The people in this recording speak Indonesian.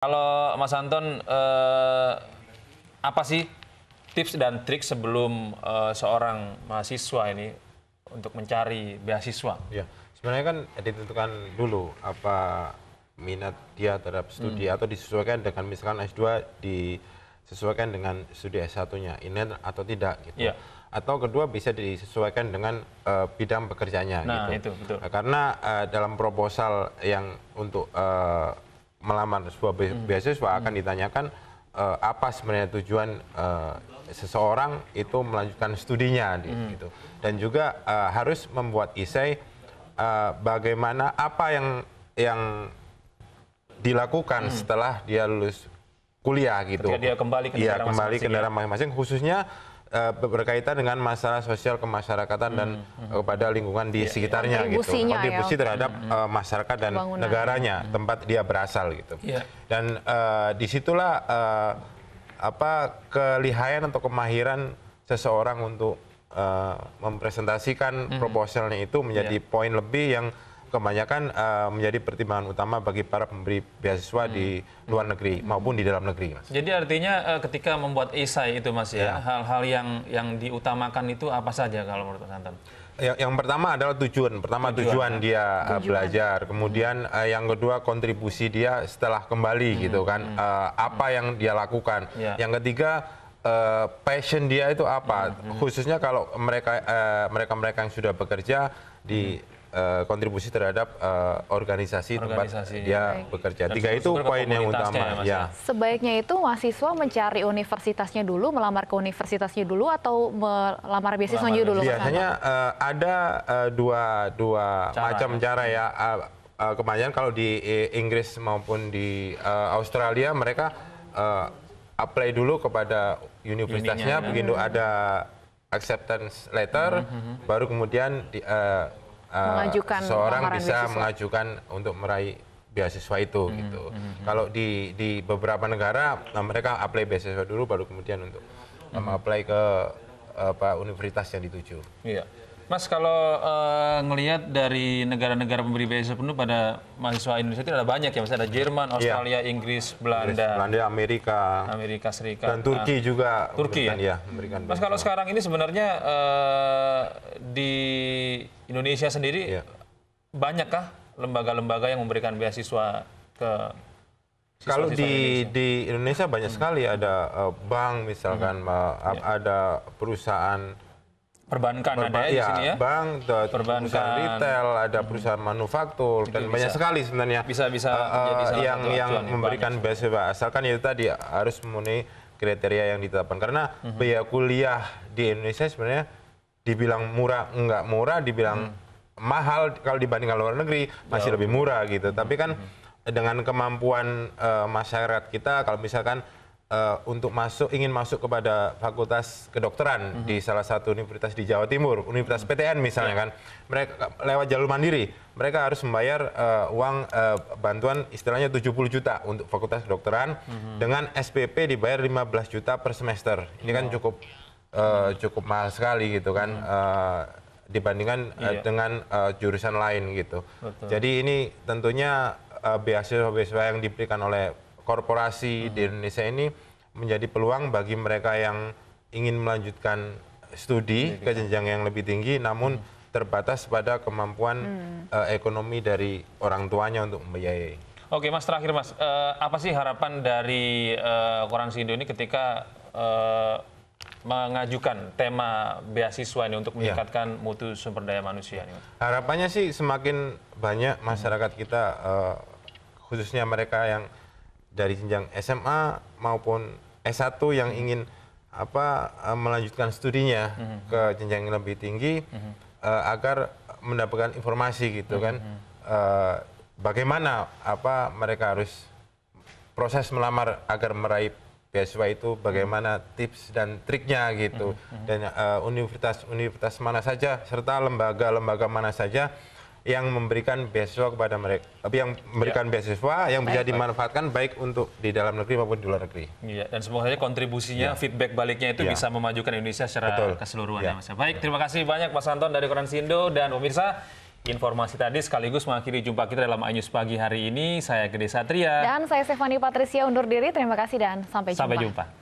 Kalau Mas Anton, eh, apa sih tips dan trik sebelum eh, seorang mahasiswa ini untuk mencari beasiswa? Ya, sebenarnya kan ditentukan dulu apa minat dia terhadap studi hmm. atau disesuaikan dengan misalkan S2 disesuaikan dengan studi S1-nya, ini atau tidak gitu. Ya. Atau kedua bisa disesuaikan dengan uh, bidang pekerjaannya nah, gitu. itu betul. Karena uh, dalam proposal yang untuk uh, melamar sebuah hmm. beasiswa hmm. akan ditanyakan uh, apa sebenarnya tujuan uh, seseorang itu melanjutkan studinya hmm. gitu dan juga uh, harus membuat isai uh, bagaimana apa yang yang dilakukan hmm. setelah dia lulus kuliah gitu. Ketika dia kembali ke iya, negara ya. masing-masing khususnya uh, berkaitan dengan masalah sosial kemasyarakatan hmm. dan hmm, hmm. kepada lingkungan di iya. sekitarnya gitu kontribusi ya. terhadap hmm. uh, masyarakat dan negaranya hmm. tempat dia berasal gitu ya. dan uh, disitulah uh, apa kelihayan atau kemahiran seseorang untuk uh, mempresentasikan hmm. proposalnya itu menjadi ya. poin lebih yang kebanyakan uh, menjadi pertimbangan utama bagi para pemberi beasiswa hmm. di luar negeri hmm. maupun di dalam negeri, Mas. Jadi artinya uh, ketika membuat esai itu, Mas ya, ya. hal-hal ya, yang yang diutamakan itu apa saja kalau menurut Santan? Yang, yang pertama adalah tujuan. Pertama tujuan, tujuan ya. dia eh, tujuan. belajar. Kemudian uh, yang kedua kontribusi dia setelah kembali hmm. gitu kan. Hmm. Uh, apa hmm. yang dia lakukan. Ya. Yang ketiga uh, passion dia itu apa. Hmm. hmm. Khususnya kalau mereka uh, mereka-mereka yang sudah bekerja di Eh, kontribusi terhadap uh, eh, organisasi, organisasi tempat dia ya. bekerja. Dan Tiga itu poin yang utama. Ya, ya, ya. Sebaiknya itu mahasiswa mencari universitasnya dulu, melamar ke universitasnya dulu atau melamar beasiswanya dulu. Biasanya uh, ada uh, dua dua cara, macam ya. cara ya. Uh, uh, kebanyakan kalau di Inggris maupun di uh, Australia mereka uh, apply dulu kepada universitasnya, ya. begitu ya. ada acceptance letter, mm -hmm. baru kemudian di, uh, Eh, mengajukan seorang bisa beasiswa. mengajukan untuk meraih beasiswa itu hmm, gitu. Hmm, hmm, Kalau di di beberapa negara nah mereka apply beasiswa dulu baru kemudian untuk hmm. apply ke apa universitas yang dituju. Iya. Mas kalau uh, ngelihat dari negara-negara pemberi beasiswa penuh pada mahasiswa Indonesia itu ada banyak ya, misalnya ada Jerman, iya. Australia, yeah. Inggris, Belanda, Inggris, Belanda, Amerika, Amerika Serikat dan Turki nah, juga. Turki ya. ya memberikan Mas kalau sekarang ini sebenarnya uh, di Indonesia sendiri yeah. banyakkah lembaga-lembaga yang memberikan beasiswa ke Kalau di Indonesia. di Indonesia banyak hmm. sekali ada uh, bank misalkan hmm. uh, yeah. ada perusahaan perbankan Perba ada ya, di ya, sini ya. Bank, perbankan. retail, ada perusahaan manufaktur dan bisa, banyak sekali sebenarnya. Bisa-bisa uh, eh, eh, jadi yang yang ya, memberikan beasiswa asalkan itu tadi harus memenuhi kriteria yang ditetapkan karena -hmm. biaya kuliah di Indonesia sebenarnya dibilang murah enggak murah, dibilang -hmm. mahal kalau dibandingkan luar negeri masih Jauh. lebih murah gitu. Tapi kan -hmm. dengan kemampuan uh, masyarakat kita kalau misalkan Eh, untuk masuk ingin masuk kepada fakultas kedokteran mhm. di salah satu universitas di Jawa Timur, Universitas PTN misalnya ya. kan, mereka lewat jalur mandiri, mereka harus membayar uh, uang uh, bantuan istilahnya 70 juta untuk fakultas kedokteran mhm. dengan SPP dibayar 15 juta per semester. Ini kan cukup uh, cukup mahal sekali gitu kan. Uh, dibandingkan iya. uh, dengan uh, jurusan lain gitu. Betul. Jadi ini tentunya uh, beasiswa-beasiswa yang diberikan oleh korporasi hmm. di Indonesia ini menjadi peluang bagi mereka yang ingin melanjutkan studi ke jenjang yang lebih tinggi namun hmm. terbatas pada kemampuan hmm. uh, ekonomi dari orang tuanya untuk membiayai. Oke, Mas terakhir Mas, uh, apa sih harapan dari uh, eh, Koransi ini ketika uh, mengajukan tema beasiswa ini untuk iya. meningkatkan ya. mutu sumber daya manusia ini? Harapannya sih semakin banyak masyarakat kita uh, khususnya mereka yang dari jenjang SMA maupun S1 yang ingin apa eh, melanjutkan studinya mm -hmm. ke jenjang yang lebih tinggi mm -hmm. uh, agar mendapatkan informasi gitu mm -hmm. kan uh, bagaimana apa mereka harus proses melamar agar meraih beasiswa itu bagaimana tips dan triknya gitu mm -hmm. dan universitas-universitas uh, mana saja serta lembaga-lembaga mana saja yang memberikan beasiswa kepada mereka yang memberikan ya. beasiswa yang bisa dimanfaatkan baik untuk di dalam negeri maupun di luar negeri. Iya, dan semoga saja kontribusinya ya. feedback baliknya itu ya. bisa memajukan Indonesia secara Betul. keseluruhan ya. Ya, ya. Baik, ya. terima kasih banyak Mas Anton dari Koran Sindo dan pemirsa Informasi tadi sekaligus mengakhiri jumpa kita dalam Anyus Pagi hari ini. Saya Gede Satria. Dan saya Stefani Patricia undur diri. Terima kasih dan sampai jumpa. Sampai jumpa.